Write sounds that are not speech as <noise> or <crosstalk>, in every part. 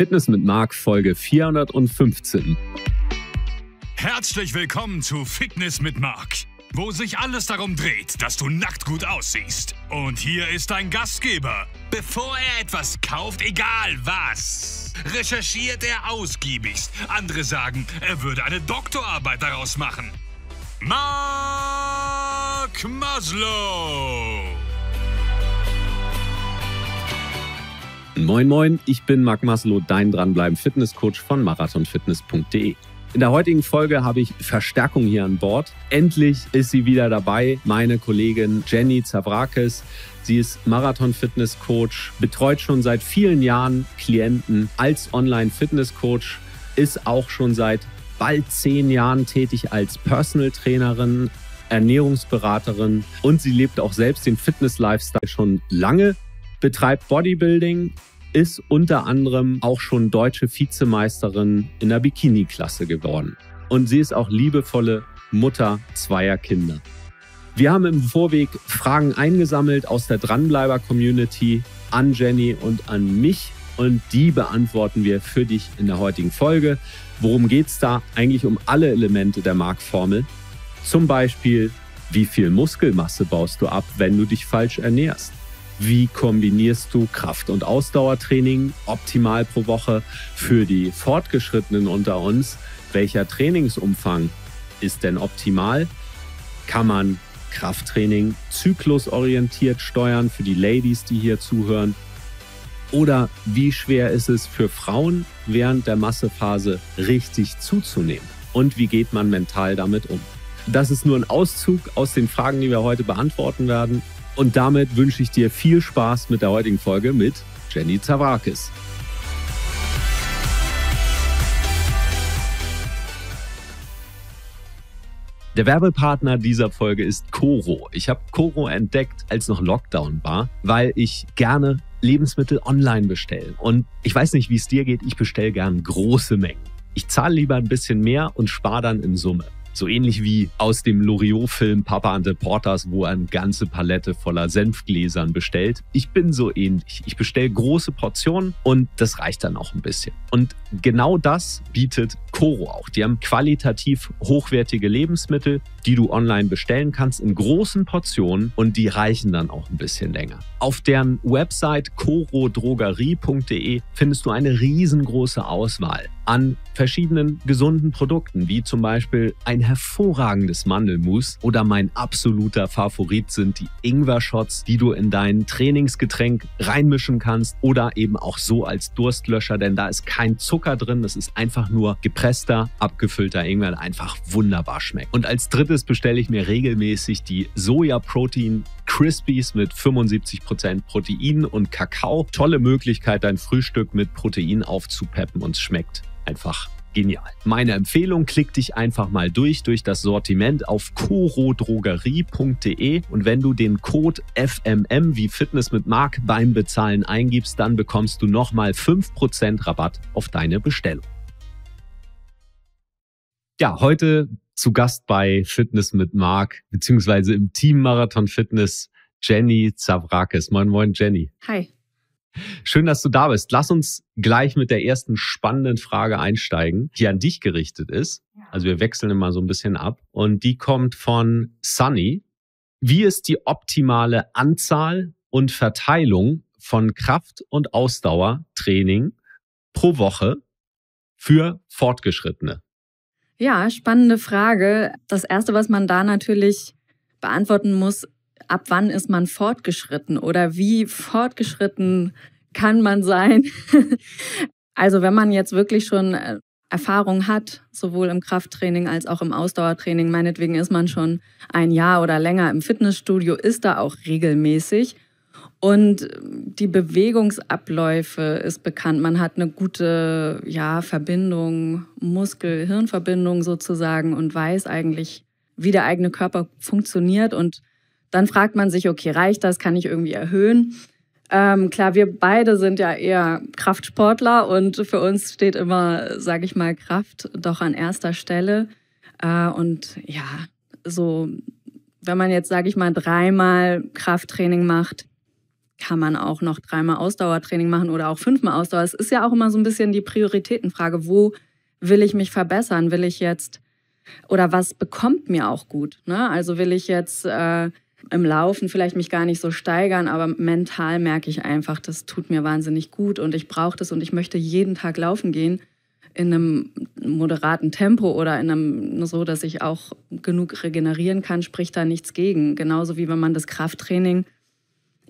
Fitness mit Marc, Folge 415. Herzlich willkommen zu Fitness mit Marc, wo sich alles darum dreht, dass du nackt gut aussiehst. Und hier ist dein Gastgeber. Bevor er etwas kauft, egal was, recherchiert er ausgiebigst. Andere sagen, er würde eine Doktorarbeit daraus machen. Mark Maslow. Moin, moin, ich bin Marc Maslow, dein Dranbleiben Fitnesscoach von marathonfitness.de. In der heutigen Folge habe ich Verstärkung hier an Bord. Endlich ist sie wieder dabei, meine Kollegin Jenny Zavrakis. Sie ist Marathon-Fitness-Coach, betreut schon seit vielen Jahren Klienten als Online-Fitness-Coach, ist auch schon seit bald zehn Jahren tätig als Personal-Trainerin, Ernährungsberaterin und sie lebt auch selbst den Fitness-Lifestyle schon lange betreibt Bodybuilding, ist unter anderem auch schon deutsche Vizemeisterin in der Bikini-Klasse geworden. Und sie ist auch liebevolle Mutter zweier Kinder. Wir haben im Vorweg Fragen eingesammelt aus der Dranbleiber-Community an Jenny und an mich und die beantworten wir für dich in der heutigen Folge. Worum geht es da? Eigentlich um alle Elemente der Marktformel. Zum Beispiel, wie viel Muskelmasse baust du ab, wenn du dich falsch ernährst? wie kombinierst du Kraft- und Ausdauertraining optimal pro Woche für die Fortgeschrittenen unter uns? Welcher Trainingsumfang ist denn optimal? Kann man Krafttraining zyklusorientiert steuern für die Ladies, die hier zuhören? Oder wie schwer ist es für Frauen während der Massephase richtig zuzunehmen? Und wie geht man mental damit um? Das ist nur ein Auszug aus den Fragen, die wir heute beantworten werden. Und damit wünsche ich dir viel Spaß mit der heutigen Folge mit Jenny Zavrakis. Der Werbepartner dieser Folge ist Coro. Ich habe Coro entdeckt, als noch Lockdown war, weil ich gerne Lebensmittel online bestelle. Und ich weiß nicht, wie es dir geht, ich bestelle gern große Mengen. Ich zahle lieber ein bisschen mehr und spare dann in Summe. So ähnlich wie aus dem Loriot-Film Papa and the Porters, wo er eine ganze Palette voller Senfgläsern bestellt. Ich bin so ähnlich. Ich bestelle große Portionen und das reicht dann auch ein bisschen. Und genau das bietet Coro auch. Die haben qualitativ hochwertige Lebensmittel, die du online bestellen kannst in großen Portionen und die reichen dann auch ein bisschen länger. Auf deren Website corodrogerie.de findest du eine riesengroße Auswahl an verschiedenen gesunden Produkten, wie zum Beispiel ein hervorragendes Mandelmus oder mein absoluter Favorit sind die Ingwer-Shots, die du in dein Trainingsgetränk reinmischen kannst oder eben auch so als Durstlöscher, denn da ist kein Zucker drin, das ist einfach nur gepresster, abgefüllter Ingwer, der einfach wunderbar schmeckt. Und als drittes bestelle ich mir regelmäßig die Soja-Protein Crispies mit 75% Protein und Kakao. Tolle Möglichkeit, dein Frühstück mit Protein aufzupeppen und es schmeckt einfach genial. Meine Empfehlung, klick dich einfach mal durch, durch das Sortiment auf corodrogerie.de und wenn du den Code FMM wie Fitness mit Mark beim Bezahlen eingibst, dann bekommst du noch nochmal 5% Rabatt auf deine Bestellung. Ja, heute zu Gast bei Fitness mit Mark, beziehungsweise im Team Marathon Fitness, Jenny Zavrakis. Moin, moin, Jenny. Hi. Schön, dass du da bist. Lass uns gleich mit der ersten spannenden Frage einsteigen, die an dich gerichtet ist. Also wir wechseln immer so ein bisschen ab. Und die kommt von Sunny. Wie ist die optimale Anzahl und Verteilung von Kraft- und Ausdauertraining pro Woche für Fortgeschrittene? Ja, spannende Frage. Das Erste, was man da natürlich beantworten muss, ab wann ist man fortgeschritten oder wie fortgeschritten kann man sein? <laughs> also wenn man jetzt wirklich schon äh, Erfahrung hat, sowohl im Krafttraining als auch im Ausdauertraining, meinetwegen ist man schon ein Jahr oder länger im Fitnessstudio, ist da auch regelmäßig. Und äh, die Bewegungsabläufe ist bekannt. Man hat eine gute ja, Verbindung, Muskel-Hirn-Verbindung sozusagen und weiß eigentlich, wie der eigene Körper funktioniert und dann fragt man sich, okay, reicht das? Kann ich irgendwie erhöhen? Ähm, klar, wir beide sind ja eher Kraftsportler und für uns steht immer, sage ich mal, Kraft doch an erster Stelle. Äh, und ja, so, wenn man jetzt, sage ich mal, dreimal Krafttraining macht, kann man auch noch dreimal Ausdauertraining machen oder auch fünfmal Ausdauer. Es ist ja auch immer so ein bisschen die Prioritätenfrage, wo will ich mich verbessern? Will ich jetzt oder was bekommt mir auch gut? Ne? Also will ich jetzt äh, im Laufen vielleicht mich gar nicht so steigern, aber mental merke ich einfach, das tut mir wahnsinnig gut und ich brauche das und ich möchte jeden Tag laufen gehen in einem moderaten Tempo oder in einem so, dass ich auch genug regenerieren kann, spricht da nichts gegen. Genauso wie wenn man das Krafttraining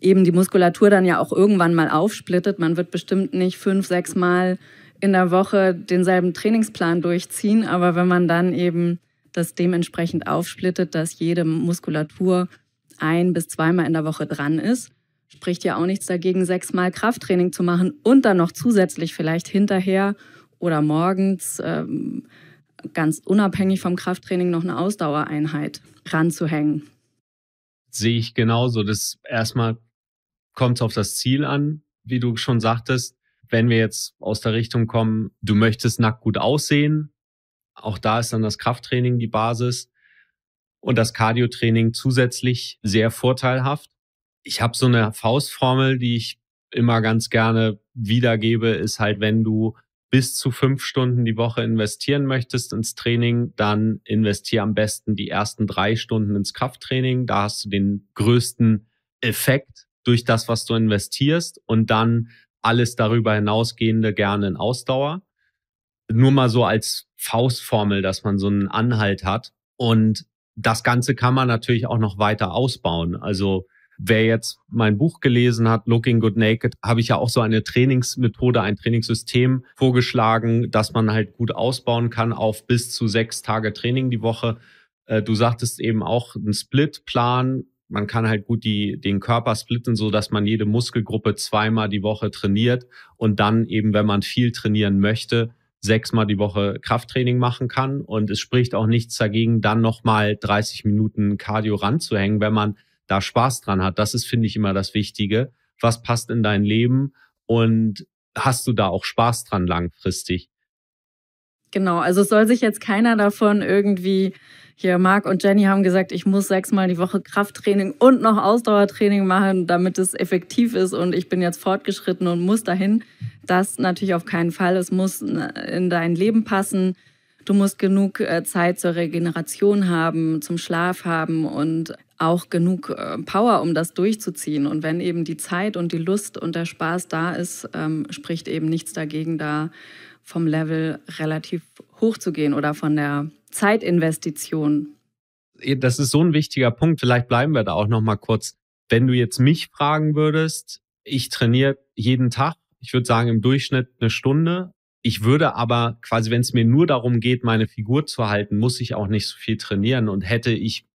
eben die Muskulatur dann ja auch irgendwann mal aufsplittet. Man wird bestimmt nicht fünf, sechs Mal in der Woche denselben Trainingsplan durchziehen, aber wenn man dann eben das dementsprechend aufsplittet, dass jede Muskulatur ein- bis zweimal in der Woche dran ist, spricht ja auch nichts dagegen, sechsmal Krafttraining zu machen und dann noch zusätzlich vielleicht hinterher oder morgens ähm, ganz unabhängig vom Krafttraining noch eine Ausdauereinheit ranzuhängen. Sehe ich genauso. Das erstmal kommt es auf das Ziel an, wie du schon sagtest. Wenn wir jetzt aus der Richtung kommen, du möchtest nackt gut aussehen, auch da ist dann das Krafttraining die Basis und das Cardio-Training zusätzlich sehr vorteilhaft. Ich habe so eine Faustformel, die ich immer ganz gerne wiedergebe, ist halt, wenn du bis zu fünf Stunden die Woche investieren möchtest ins Training, dann investier am besten die ersten drei Stunden ins Krafttraining. Da hast du den größten Effekt durch das, was du investierst und dann alles darüber hinausgehende gerne in Ausdauer. Nur mal so als Faustformel, dass man so einen Anhalt hat. Und das Ganze kann man natürlich auch noch weiter ausbauen. Also wer jetzt mein Buch gelesen hat, Looking Good Naked, habe ich ja auch so eine Trainingsmethode, ein Trainingssystem vorgeschlagen, dass man halt gut ausbauen kann auf bis zu sechs Tage Training die Woche. Äh, du sagtest eben auch einen Splitplan. Man kann halt gut die, den Körper splitten, so dass man jede Muskelgruppe zweimal die Woche trainiert und dann eben, wenn man viel trainieren möchte, sechsmal die Woche Krafttraining machen kann. Und es spricht auch nichts dagegen, dann nochmal 30 Minuten Cardio ranzuhängen, wenn man da Spaß dran hat. Das ist, finde ich, immer das Wichtige. Was passt in dein Leben und hast du da auch Spaß dran langfristig? Genau, also soll sich jetzt keiner davon irgendwie hier, Marc und Jenny haben gesagt, ich muss sechsmal die Woche Krafttraining und noch Ausdauertraining machen, damit es effektiv ist. Und ich bin jetzt fortgeschritten und muss dahin. Das natürlich auf keinen Fall. Es muss in dein Leben passen. Du musst genug äh, Zeit zur Regeneration haben, zum Schlaf haben und auch genug äh, Power, um das durchzuziehen. Und wenn eben die Zeit und die Lust und der Spaß da ist, ähm, spricht eben nichts dagegen, da vom Level relativ hoch zu gehen oder von der Zeitinvestition. Das ist so ein wichtiger Punkt. Vielleicht bleiben wir da auch noch mal kurz. Wenn du jetzt mich fragen würdest, ich trainiere jeden Tag. Ich würde sagen im Durchschnitt eine Stunde. Ich würde aber quasi, wenn es mir nur darum geht, meine Figur zu halten, muss ich auch nicht so viel trainieren. Und hätte ich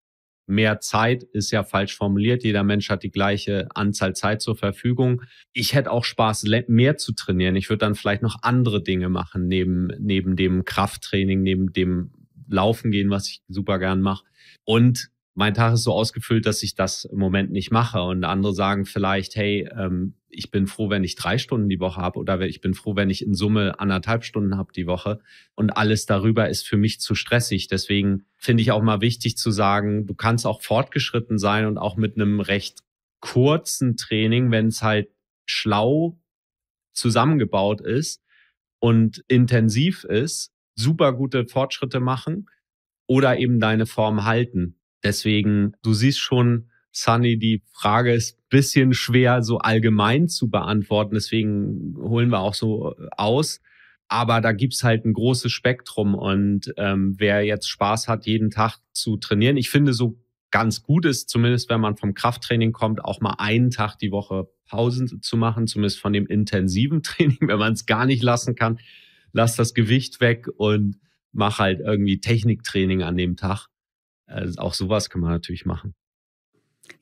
mehr Zeit, ist ja falsch formuliert. Jeder Mensch hat die gleiche Anzahl Zeit zur Verfügung. Ich hätte auch Spaß, mehr zu trainieren. Ich würde dann vielleicht noch andere Dinge machen, neben, neben dem Krafttraining, neben dem laufen gehen, was ich super gern mache. Und mein Tag ist so ausgefüllt, dass ich das im Moment nicht mache. Und andere sagen vielleicht, hey, ähm, ich bin froh, wenn ich drei Stunden die Woche habe oder ich bin froh, wenn ich in Summe anderthalb Stunden habe die Woche. Und alles darüber ist für mich zu stressig. Deswegen finde ich auch mal wichtig zu sagen, du kannst auch fortgeschritten sein und auch mit einem recht kurzen Training, wenn es halt schlau zusammengebaut ist und intensiv ist, super gute Fortschritte machen oder eben deine Form halten. Deswegen, du siehst schon, Sunny, die Frage ist ein bisschen schwer so allgemein zu beantworten. Deswegen holen wir auch so äh, aus. Aber da gibt es halt ein großes Spektrum. Und ähm, wer jetzt Spaß hat, jeden Tag zu trainieren, ich finde so ganz gut ist, zumindest wenn man vom Krafttraining kommt, auch mal einen Tag die Woche Pausen zu machen, zumindest von dem intensiven <laughs> Training, wenn man es gar nicht lassen kann, lass das Gewicht weg und mach halt irgendwie Techniktraining an dem Tag. Also auch sowas kann man natürlich machen.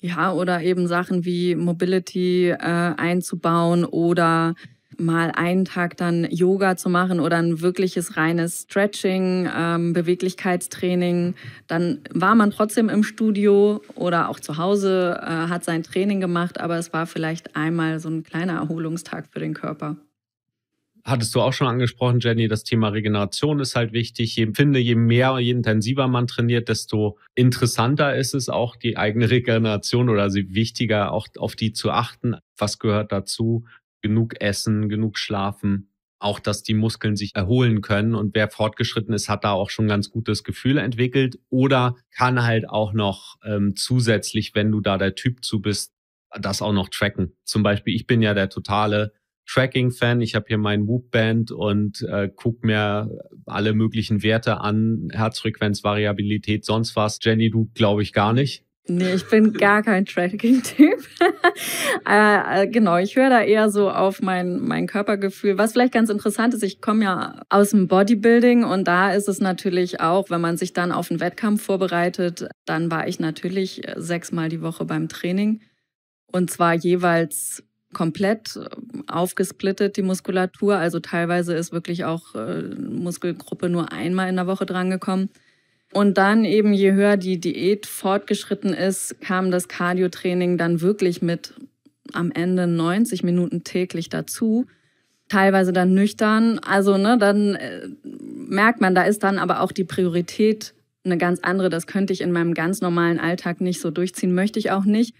Ja, oder eben Sachen wie Mobility äh, einzubauen oder mal einen Tag dann Yoga zu machen oder ein wirkliches reines Stretching, ähm, Beweglichkeitstraining. Dann war man trotzdem im Studio oder auch zu Hause, äh, hat sein Training gemacht, aber es war vielleicht einmal so ein kleiner Erholungstag für den Körper hattest du auch schon angesprochen, Jenny, das Thema Regeneration ist halt wichtig. Ich finde, je mehr, je intensiver man trainiert, desto interessanter ist es auch, die eigene Regeneration oder sie wichtiger, auch auf die zu achten. Was gehört dazu? Genug essen, genug schlafen. Auch, dass die Muskeln sich erholen können. Und wer fortgeschritten ist, hat da auch schon ganz gutes Gefühl entwickelt oder kann halt auch noch ähm, zusätzlich, wenn du da der Typ zu bist, das auch noch tracken. Zum Beispiel, ich bin ja der totale Tracking-Fan. Ich habe hier mein Whoop-Band und äh, guck mir alle möglichen Werte an, Herzfrequenz, Variabilität, sonst was. Jenny, du glaube ich gar nicht. Nee, ich bin gar kein Tracking-Typ. <laughs> Äh, äh, genau, ich höre da eher so auf mein, mein Körpergefühl. Was vielleicht ganz interessant ist, ich komme ja aus dem Bodybuilding und da ist es natürlich auch, wenn man sich dann auf einen Wettkampf vorbereitet, dann war ich natürlich äh, sechsmal die Woche beim Training und zwar jeweils komplett äh, aufgesplittet, die Muskulatur. Also teilweise ist wirklich auch äh, Muskelgruppe nur einmal in der Woche drangekommen. Und dann eben, je höher die Diät fortgeschritten ist, kam das Cardiotraining dann wirklich mit am Ende 90 Minuten täglich dazu. Teilweise dann nüchtern. Also, ne, dann äh, merkt man, da ist dann aber auch die Priorität eine ganz andere. Das könnte ich in meinem ganz normalen Alltag nicht so durchziehen, möchte ich auch nicht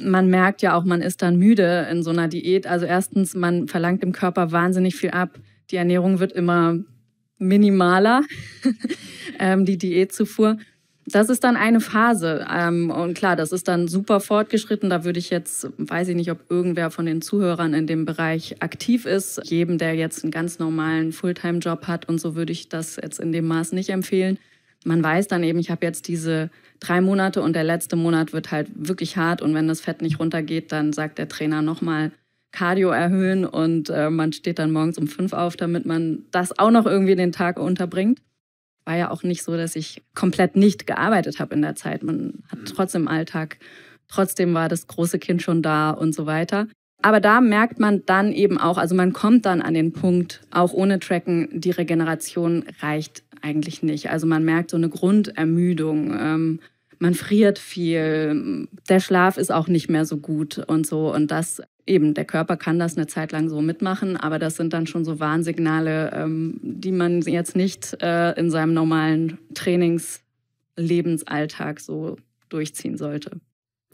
man merkt ja auch, man ist dann müde in so einer Diät. Also erstens, man verlangt im Körper wahnsinnig viel ab. Die Ernährung wird immer minimaler, <laughs> ähm, die Diätzufuhr. Das ist dann eine Phase. Ähm, und klar, das ist dann super fortgeschritten. Da würde ich jetzt, weiß ich nicht, ob irgendwer von den Zuhörern in dem Bereich aktiv ist. Jedem, der jetzt einen ganz normalen Fulltime-Job hat und so, würde ich das jetzt in dem Maß nicht empfehlen. Man weiß dann eben, ich habe jetzt diese drei Monate und der letzte Monat wird halt wirklich hart. Und wenn das Fett nicht runtergeht, dann sagt der Trainer nochmal, Cardio erhöhen und äh, man steht dann morgens um fünf auf, damit man das auch noch irgendwie den Tag unterbringt. War ja auch nicht so, dass ich komplett nicht gearbeitet habe in der Zeit. Man hat mhm. trotzdem Alltag, trotzdem war das große Kind schon da und so weiter. Aber da merkt man dann eben auch, also man kommt dann an den Punkt, auch ohne Tracken, die Regeneration reicht eigentlich nicht. Also man merkt so eine Grundermüdung. Ähm, man friert viel, der Schlaf ist auch nicht mehr so gut und so. Und das eben, der Körper kann das eine Zeit lang so mitmachen, aber das sind dann schon so Warnsignale, ähm, die man jetzt nicht äh, in seinem normalen Trainingslebensalltag so durchziehen sollte.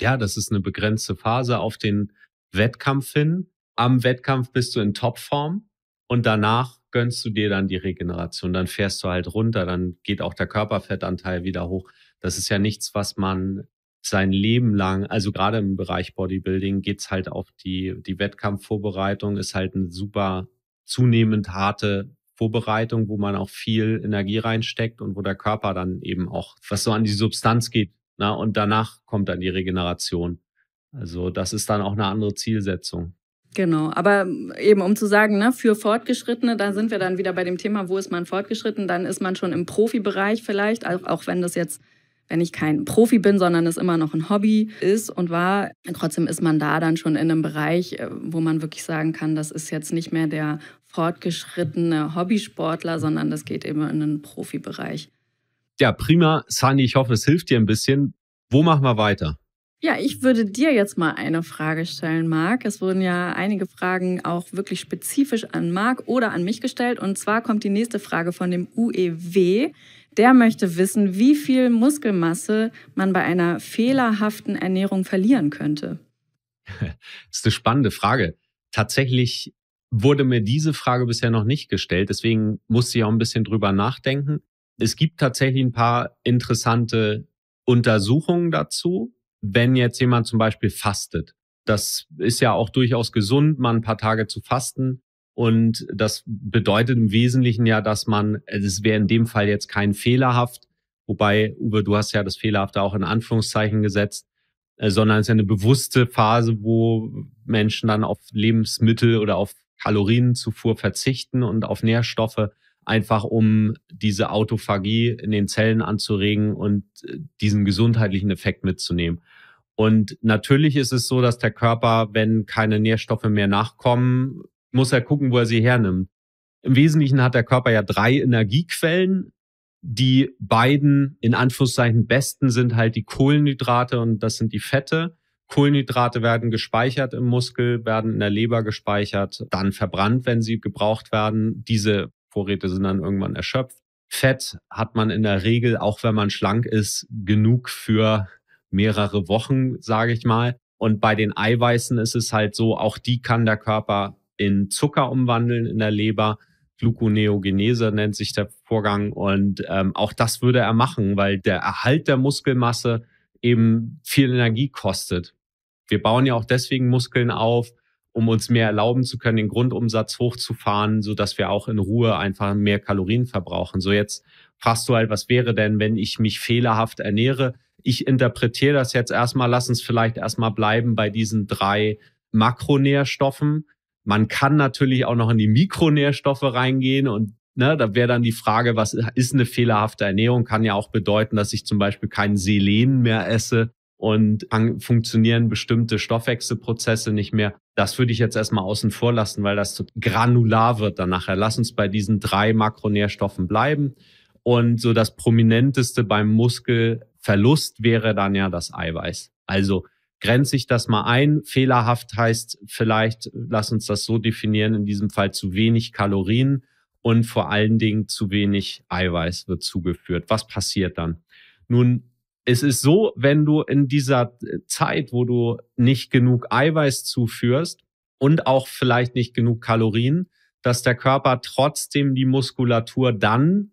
Ja, das ist eine begrenzte Phase auf den Wettkampf hin. Am Wettkampf bist du in Topform und danach gönnst du dir dann die Regeneration. Dann fährst du halt runter, dann geht auch der Körperfettanteil wieder hoch. Das ist ja nichts, was man sein Leben lang, also gerade im Bereich Bodybuilding, geht's halt auf die, die Wettkampfvorbereitung, ist halt eine super zunehmend harte Vorbereitung, wo man auch viel Energie reinsteckt und wo der Körper dann eben auch, was so an die Substanz geht. Na, ne? und danach kommt dann die Regeneration. Also das ist dann auch eine andere Zielsetzung. Genau, aber eben um zu sagen, ne, für Fortgeschrittene, da sind wir dann wieder bei dem Thema, wo ist man fortgeschritten, dann ist man schon im Profibereich vielleicht, auch, auch wenn das jetzt, wenn ich kein Profi bin, sondern es immer noch ein Hobby ist und war, trotzdem ist man da dann schon in einem Bereich, äh, wo man wirklich sagen kann, das ist jetzt nicht mehr der fortgeschrittene Hobbysportler, sondern das geht eben in den Profibereich. Ja, prima, Sani, ich hoffe, es hilft dir ein bisschen. Wo machen wir weiter? Ja, ich würde dir jetzt mal eine Frage stellen, Marc. Es wurden ja einige Fragen auch wirklich spezifisch an Marc oder an mich gestellt. Und zwar kommt die nächste Frage von dem UEW. Der möchte wissen, wie viel Muskelmasse man bei einer fehlerhaften Ernährung verlieren könnte. <laughs> Das ist eine spannende Frage. Tatsächlich wurde mir diese Frage bisher noch nicht gestellt, deswegen musste ich auch ein bisschen drüber nachdenken. Es gibt tatsächlich ein paar interessante Untersuchungen dazu, wenn jetzt jemand zum Beispiel fastet. Das ist ja auch durchaus gesund, mal ein paar Tage zu fasten. Und das bedeutet im Wesentlichen ja, dass man, also es wäre in dem Fall jetzt kein fehlerhaft, wobei, Uwe, du hast ja das fehlerhafte auch in Anführungszeichen gesetzt, äh, sondern es ist ja eine bewusste Phase, wo Menschen dann auf Lebensmittel oder auf Kalorienzufuhr verzichten und auf Nährstoffe, einfach um diese Autophagie in den Zellen anzuregen und äh, diesen gesundheitlichen Effekt mitzunehmen. Und natürlich ist es so, dass der Körper, wenn keine Nährstoffe mehr nachkommen, muss er gucken, wo er sie hernimmt. Im Wesentlichen hat der Körper ja drei Energiequellen. Die beiden in Anführungszeichen besten sind halt die Kohlenhydrate und das sind die Fette. Kohlenhydrate werden gespeichert im Muskel, werden in der Leber gespeichert, dann verbrannt, wenn sie gebraucht werden. Diese Vorräte sind dann irgendwann erschöpft. Fett hat man in der Regel, auch wenn man schlank ist, genug für mehrere Wochen, sage ich mal. Und bei den Eiweißen ist es halt so, auch die kann der Körper in Zucker umwandeln in der Leber. Gluconeogenese nennt sich der Vorgang. Und ähm, auch das würde er machen, weil der Erhalt der Muskelmasse eben viel Energie kostet. Wir bauen ja auch deswegen Muskeln auf, um uns mehr erlauben zu können, den Grundumsatz hochzufahren, sodass wir auch in Ruhe einfach mehr Kalorien verbrauchen. So jetzt fragst du halt, was wäre denn, wenn ich mich fehlerhaft ernähre? ich interpretiere das jetzt erstmal, lass uns vielleicht erstmal bleiben bei diesen drei Makronährstoffen. Man kann natürlich auch noch in die Mikronährstoffe reingehen und ne, da wäre dann die Frage, was ist eine fehlerhafte Ernährung? Kann ja auch bedeuten, dass ich zum Beispiel keinen Selen mehr esse und funktionieren bestimmte Stoffwechselprozesse nicht mehr. Das würde ich jetzt erstmal außen vor lassen, weil das zu granular wird dann nachher. Lass uns bei diesen drei Makronährstoffen bleiben. Und so das Prominenteste beim Muskel Verlust wäre dann ja das Eiweiß. Also grenze ich das mal ein. Fehlerhaft heißt vielleicht, lass uns das so definieren, in diesem Fall zu wenig Kalorien und vor allen Dingen zu wenig Eiweiß wird zugeführt. Was passiert dann? Nun, es ist so, wenn du in dieser Zeit, wo du nicht genug Eiweiß zuführst und auch vielleicht nicht genug Kalorien, dass der Körper trotzdem die Muskulatur dann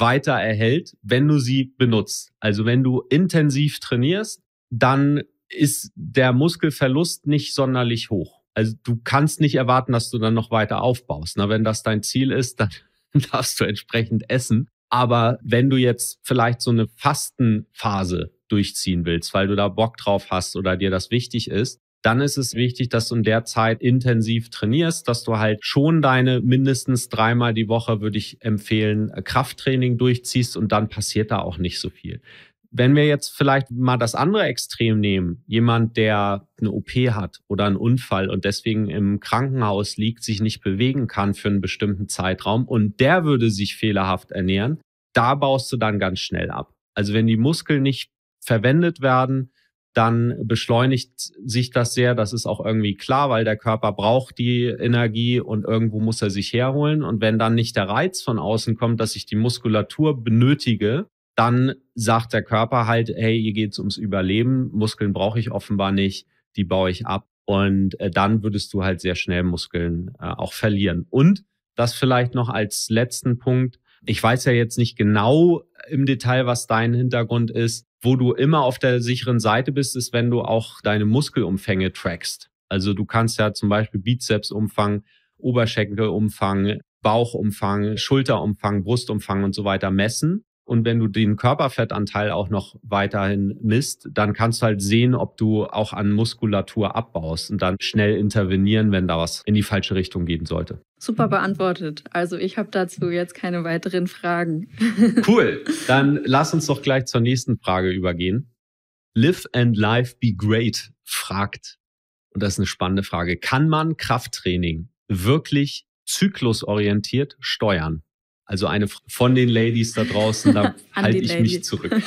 weiter erhält, wenn du sie benutzt. Also wenn du intensiv trainierst, dann ist der Muskelverlust nicht sonderlich hoch. Also du kannst nicht erwarten, dass du dann noch weiter aufbaust. Na, wenn das dein Ziel ist, dann <laughs> darfst du entsprechend essen. Aber wenn du jetzt vielleicht so eine Fastenphase durchziehen willst, weil du da Bock drauf hast oder dir das wichtig ist, dann ist es wichtig, dass du in der Zeit intensiv trainierst, dass du halt schon deine mindestens dreimal die Woche, würde ich empfehlen, äh, Krafttraining durchziehst und dann passiert da auch nicht so viel. Wenn wir jetzt vielleicht mal das andere Extrem nehmen, jemand, der eine OP hat oder einen Unfall und deswegen im Krankenhaus liegt, sich nicht bewegen kann für einen bestimmten Zeitraum und der würde sich fehlerhaft ernähren, da baust du dann ganz schnell ab. Also wenn die Muskeln nicht verwendet werden, dann beschleunigt sich das sehr. Das ist auch irgendwie klar, weil der Körper braucht die Energie und irgendwo muss er sich herholen. Und wenn dann nicht der Reiz von außen kommt, dass ich die Muskulatur benötige, dann sagt der Körper halt, hey, hier geht's ums Überleben. Muskeln brauche ich offenbar nicht, die baue ich ab. Und äh, dann würdest du halt sehr schnell Muskeln äh, auch verlieren. Und das vielleicht noch als letzten Punkt. Ich weiß ja jetzt nicht genau im Detail, was dein Hintergrund ist wo du immer auf der sicheren Seite bist, ist, wenn du auch deine Muskelumfänge trackst. Also du kannst ja zum Beispiel Bizepsumfang, Oberschenkelumfang, Bauchumfang, Schulterumfang, Brustumfang und so weiter messen. Und wenn du den Körperfettanteil auch noch weiterhin misst, dann kannst du halt sehen, ob du auch an Muskulatur abbaust und dann schnell intervenieren, wenn da was in die falsche Richtung gehen sollte super beantwortet. Also ich habe dazu jetzt keine weiteren Fragen. <laughs> cool, dann lass uns doch gleich zur nächsten Frage übergehen. Live and Life Be Great fragt, und das ist eine spannende Frage, kann man Krafttraining wirklich zyklusorientiert steuern? Also eine von den Ladies da draußen, da <laughs> halte ich Lady. mich zurück. <laughs>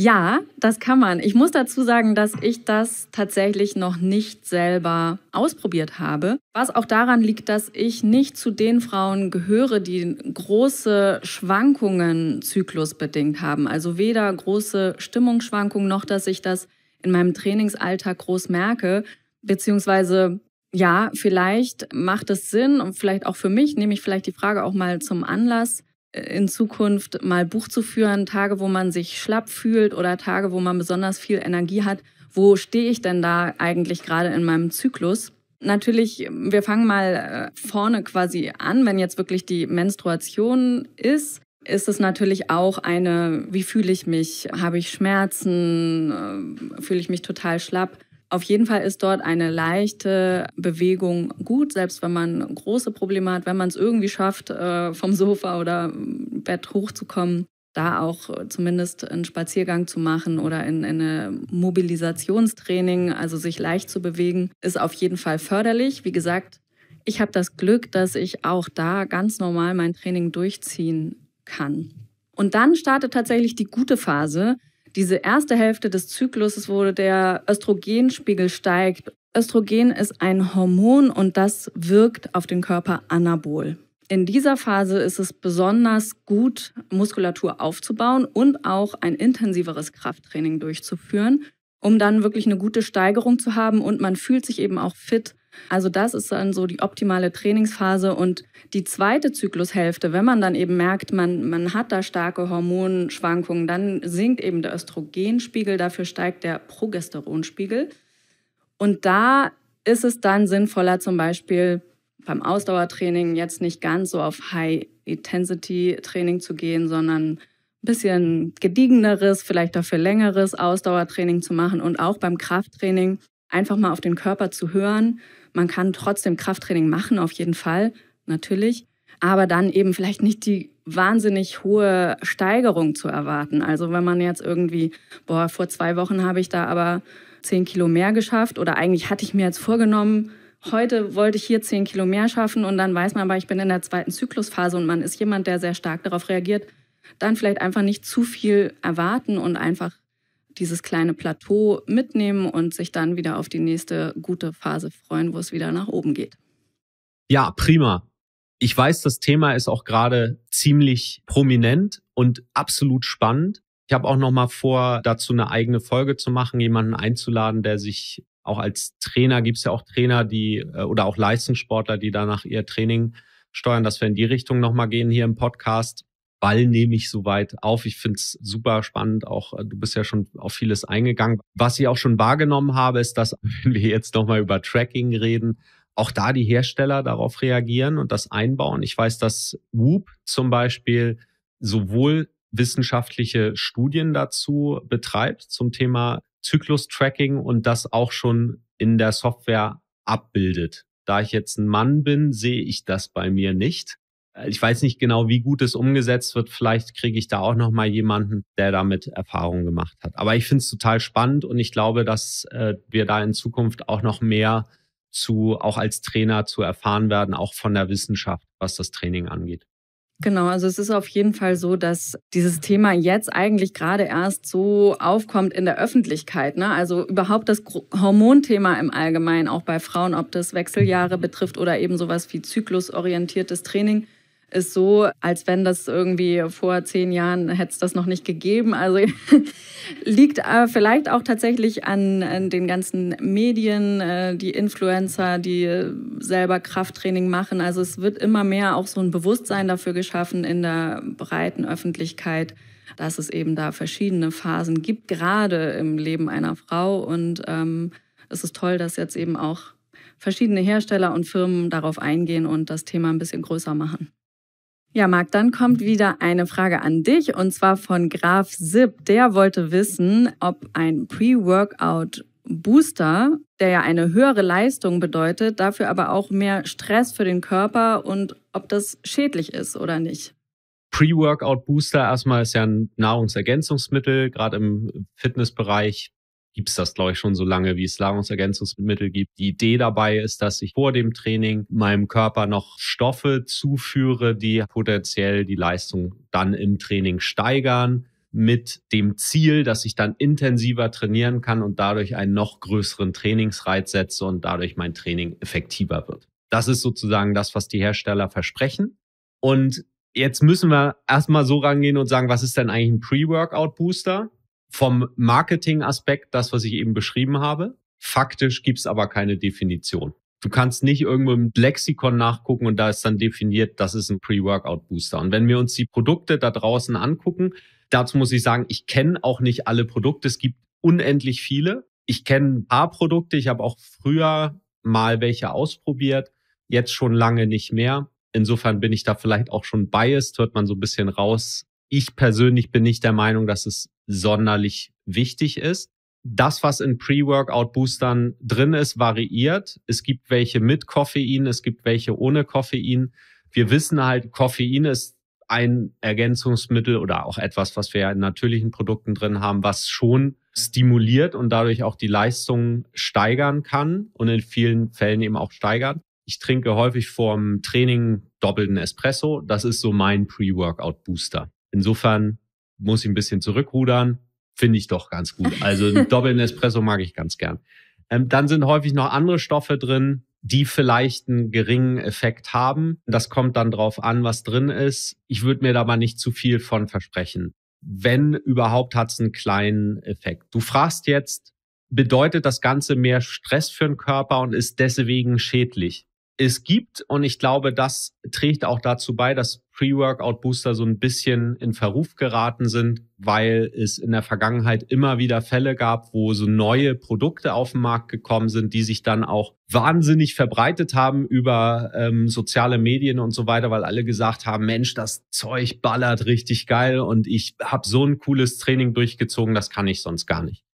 Ja, das kann man. Ich muss dazu sagen, dass ich das tatsächlich noch nicht selber ausprobiert habe. Was auch daran liegt, dass ich nicht zu den Frauen gehöre, die große Schwankungen zyklusbedingt haben. Also weder große Stimmungsschwankungen noch, dass ich das in meinem Trainingsalltag groß merke. Beziehungsweise, ja, vielleicht macht es Sinn und vielleicht auch für mich, nehme ich vielleicht die Frage auch mal zum Anlass in Zukunft mal Buch zu führen, Tage, wo man sich schlapp fühlt oder Tage, wo man besonders viel Energie hat. Wo stehe ich denn da eigentlich gerade in meinem Zyklus? Natürlich, wir fangen mal äh, vorne quasi an, wenn jetzt wirklich die Menstruation ist ist es natürlich auch eine, wie fühle ich mich? Habe ich Schmerzen? Ähm, fühle ich mich total schlapp? Auf jeden Fall ist dort eine leichte Bewegung gut, selbst wenn man große Probleme hat, wenn man es irgendwie schafft, äh, vom Sofa oder mm, Bett hochzukommen, da auch äh, zumindest einen Spaziergang zu machen oder in, eine Mobilisationstraining, also sich leicht zu bewegen, ist auf jeden Fall förderlich. Wie gesagt, ich habe das Glück, dass ich auch da ganz normal mein Training durchziehen kann. Und dann startet tatsächlich die gute Phase, diese erste Hälfte des Zykluses, wo der Östrogenspiegel steigt. Östrogen ist ein Hormon und das wirkt auf den Körper anabol. In dieser Phase ist es besonders gut, Muskulatur aufzubauen und auch ein intensiveres Krafttraining durchzuführen, um dann wirklich eine gute Steigerung zu haben und man fühlt sich eben auch fit also das ist dann so die optimale Trainingsphase. Und die zweite Zyklushälfte, wenn man dann eben merkt, man, man hat da starke Hormonschwankungen, dann sinkt eben der Östrogenspiegel, dafür steigt der Progesteronspiegel. Und da ist es dann sinnvoller, zum Beispiel beim Ausdauertraining jetzt nicht ganz so auf High-Intensity-Training zu gehen, sondern ein bisschen gediegeneres, vielleicht dafür längeres Ausdauertraining zu machen und auch beim Krafttraining einfach mal auf den Körper zu hören. Man kann trotzdem Krafttraining machen, auf jeden Fall, natürlich, aber dann eben vielleicht nicht die wahnsinnig hohe Steigerung zu erwarten. Also wenn man jetzt irgendwie, boah, vor zwei Wochen habe ich da aber zehn Kilo mehr geschafft oder eigentlich hatte ich mir jetzt vorgenommen, heute wollte ich hier zehn Kilo mehr schaffen und dann weiß man aber, ich bin in der zweiten Zyklusphase und man ist jemand, der sehr stark darauf reagiert, dann vielleicht einfach nicht zu viel erwarten und einfach dieses kleine Plateau mitnehmen und sich dann wieder auf die nächste gute Phase freuen, wo es wieder nach oben geht. Ja, prima. Ich weiß, das Thema ist auch gerade ziemlich prominent und absolut spannend. Ich habe auch noch mal vor, dazu eine eigene Folge zu machen, jemanden einzuladen, der sich auch als Trainer gibt es ja auch Trainer, die äh, oder auch Leistungssportler, die danach ihr Training steuern, dass wir in die Richtung noch mal gehen hier im Podcast. Ball nehme ich soweit auf. Ich finde es super spannend. Auch äh, du bist ja schon auf vieles eingegangen. Was ich auch schon wahrgenommen habe, ist, dass, <laughs> wenn wir jetzt nochmal über Tracking reden, auch da die Hersteller darauf reagieren und das einbauen. Ich weiß, dass Whoop zum Beispiel sowohl wissenschaftliche Studien dazu betreibt zum Thema Zyklustracking und das auch schon in der Software abbildet. Da ich jetzt ein Mann bin, sehe ich das bei mir nicht ich weiß nicht genau, wie gut es umgesetzt wird. Vielleicht kriege ich da auch noch mal jemanden, der damit Erfahrung gemacht hat. Aber ich finde es total spannend und ich glaube, dass äh, wir da in Zukunft auch noch mehr zu auch als Trainer zu erfahren werden, auch von der Wissenschaft, was das Training angeht. Genau, also es ist auf jeden Fall so, dass dieses Thema jetzt eigentlich gerade erst so aufkommt in der Öffentlichkeit. Ne? Also überhaupt das Hormonthema im Allgemeinen, auch bei Frauen, ob das Wechseljahre betrifft oder eben sowas wie zyklusorientiertes Training ist so, als wenn das irgendwie vor zehn Jahren hätte es das noch nicht gegeben. Also <laughs> liegt äh, vielleicht auch tatsächlich an, an den ganzen Medien, äh, die Influencer, die selber Krafttraining machen. Also es wird immer mehr auch so ein Bewusstsein dafür geschaffen in der breiten Öffentlichkeit, dass es eben da verschiedene Phasen gibt, gerade im Leben einer Frau. Und ähm, es ist toll, dass jetzt eben auch verschiedene Hersteller und Firmen darauf eingehen und das Thema ein bisschen größer machen. Ja, Marc, dann kommt wieder eine Frage an dich und zwar von Graf Sipp. Der wollte wissen, ob ein Pre-Workout Booster, der ja eine höhere Leistung bedeutet, dafür aber auch mehr Stress für den Körper und ob das schädlich ist oder nicht. Pre-Workout Booster erstmal ist ja ein Nahrungsergänzungsmittel, gerade im Fitnessbereich gibt es das, glaube ich, schon so lange, wie es Nahrungsergänzungsmittel gibt. Die Idee dabei ist, dass ich vor dem Training meinem Körper noch Stoffe zuführe, die potenziell die Leistung dann im Training steigern, mit dem Ziel, dass ich dann intensiver trainieren kann und dadurch einen noch größeren Trainingsreiz setze und dadurch mein Training effektiver wird. Das ist sozusagen das, was die Hersteller versprechen. Und jetzt müssen wir erstmal so rangehen und sagen, was ist denn eigentlich ein Pre-Workout-Booster? Vom Marketing-Aspekt, das, was ich eben beschrieben habe, faktisch gibt's aber keine Definition. Du kannst nicht irgendwo im Lexikon nachgucken und da ist dann definiert, das ist ein Pre-Workout-Booster. Und wenn wir uns die Produkte da draußen angucken, dazu muss ich sagen, ich kenne auch nicht alle Produkte. Es gibt unendlich viele. Ich kenne ein paar Produkte. Ich habe auch früher mal welche ausprobiert, jetzt schon lange nicht mehr. Insofern bin ich da vielleicht auch schon biased, hört man so ein bisschen raus. Ich persönlich bin nicht der Meinung, dass es sonderlich wichtig ist. Das, was in Pre-Workout-Boostern drin ist, variiert. Es gibt welche mit Koffein, es gibt welche ohne Koffein. Wir wissen halt, Koffein ist ein Ergänzungsmittel oder auch etwas, was wir ja in natürlichen Produkten drin haben, was schon stimuliert und dadurch auch die Leistung steigern kann und in vielen Fällen eben auch steigert. Ich trinke häufig vorm Training doppelten Espresso. Das ist so mein Pre-Workout-Booster. Insofern muss ich ein bisschen zurückrudern, finde ich doch ganz gut. Also einen <laughs> doppelten Espresso mag ich ganz gern. Ähm, dann sind häufig noch andere Stoffe drin, die vielleicht einen geringen Effekt haben. Das kommt dann drauf an, was drin ist. Ich würde mir da mal nicht zu viel von versprechen. Wenn überhaupt, hat es einen kleinen Effekt. Du fragst jetzt, bedeutet das Ganze mehr Stress für den Körper und ist deswegen schädlich? es gibt. Und ich glaube, das trägt auch dazu bei, dass Pre-Workout-Booster so ein bisschen in Verruf geraten sind, weil es in der Vergangenheit immer wieder Fälle gab, wo so neue Produkte auf den Markt gekommen sind, die sich dann auch wahnsinnig verbreitet haben über ähm, soziale Medien und so weiter, weil alle gesagt haben, Mensch, das Zeug ballert richtig geil und ich habe so ein cooles Training durchgezogen, das kann ich sonst gar nicht.